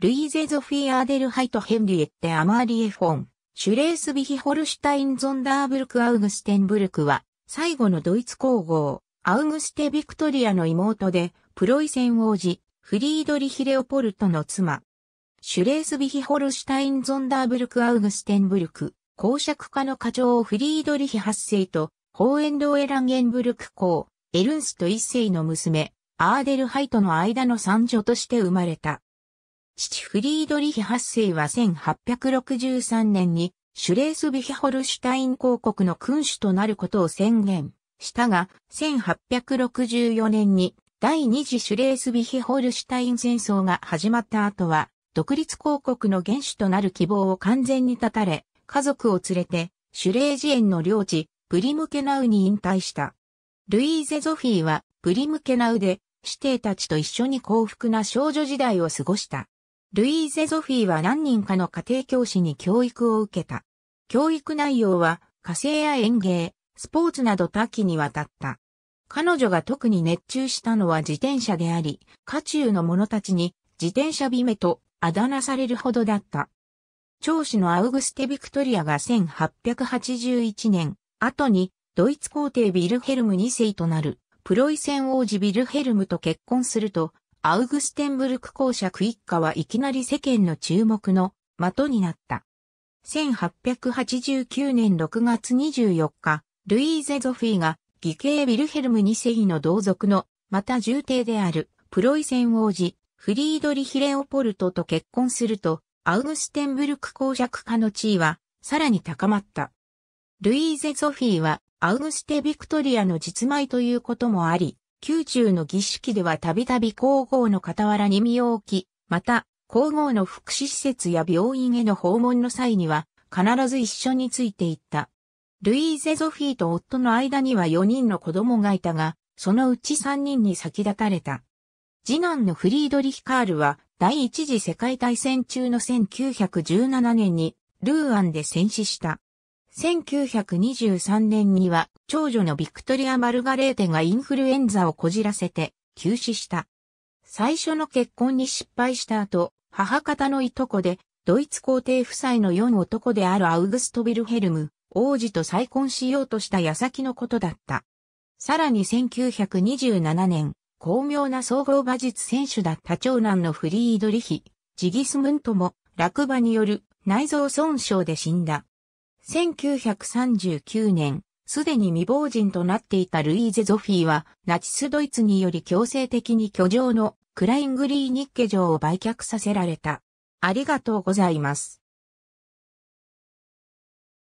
ルイーゼ・ゾフィー・アーデルハイト・ヘンリエッテ・アマーリエ・フォン、シュレースビヒ・ホルシュタイン・ゾンダーブルク・アウグステンブルクは、最後のドイツ皇后、アウグステ・ビクトリアの妹で、プロイセン王子、フリードリヒ・レオポルトの妻。シュレースビヒ・ホルシュタイン・ゾンダーブルク・アウグステンブルク、公爵家の課長フリードリヒ8世と、ホーエンド・エランゲンブルク公、エルンスト1世の娘、アーデルハイトの間の三女として生まれた。父フリードリヒ8世は1863年にシュレースビヒホルシュタイン公国の君主となることを宣言したが、1864年に第二次シュレースビヒホルシュタイン戦争が始まった後は、独立公国の元首となる希望を完全に断たれ、家族を連れて、シュレージ園の領地、プリムケナウに引退した。ルイーゼ・ゾフィーは、プリムケナウで、師弟たちと一緒に幸福な少女時代を過ごした。ルイーゼ・ゾフィーは何人かの家庭教師に教育を受けた。教育内容は、火星や園芸、スポーツなど多岐にわたった。彼女が特に熱中したのは自転車であり、家中の者たちに自転車姫とあだ名されるほどだった。長子のアウグステ・ビクトリアが1881年、後にドイツ皇帝ビルヘルム2世となるプロイセン王子ビルヘルムと結婚すると、アウグステンブルク公爵一家はいきなり世間の注目の的になった。1889年6月24日、ルイーゼ・ゾフィーが義兄ィルヘルム2世の同族の、また重帝であるプロイセン王子、フリードリヒ・レオポルトと結婚すると、アウグステンブルク公爵家の地位は、さらに高まった。ルイーゼ・ゾフィーは、アウグステ・ビクトリアの実米ということもあり、宮中の儀式ではたびたび皇后の傍らに身を置き、また、皇后の福祉施設や病院への訪問の際には、必ず一緒についていった。ルイーゼ・ゾフィーと夫の間には4人の子供がいたが、そのうち3人に先立たれた。次男のフリードリヒ・カールは、第一次世界大戦中の1917年に、ルーアンで戦死した。1923年には、長女のビクトリア・マルガレーテがインフルエンザをこじらせて、急死した。最初の結婚に失敗した後、母方のいとこで、ドイツ皇帝夫妻の4男であるアウグスト・ビルヘルム、王子と再婚しようとした矢先のことだった。さらに1927年、巧妙な総合馬術選手だった長男のフリードリヒ、ジギスムントも落馬による内臓損傷で死んだ。1939年、すでに未亡人となっていたルイーゼ・ゾフィーは、ナチスドイツにより強制的に居城のクライングリーニッケ城を売却させられた。ありがとうございます。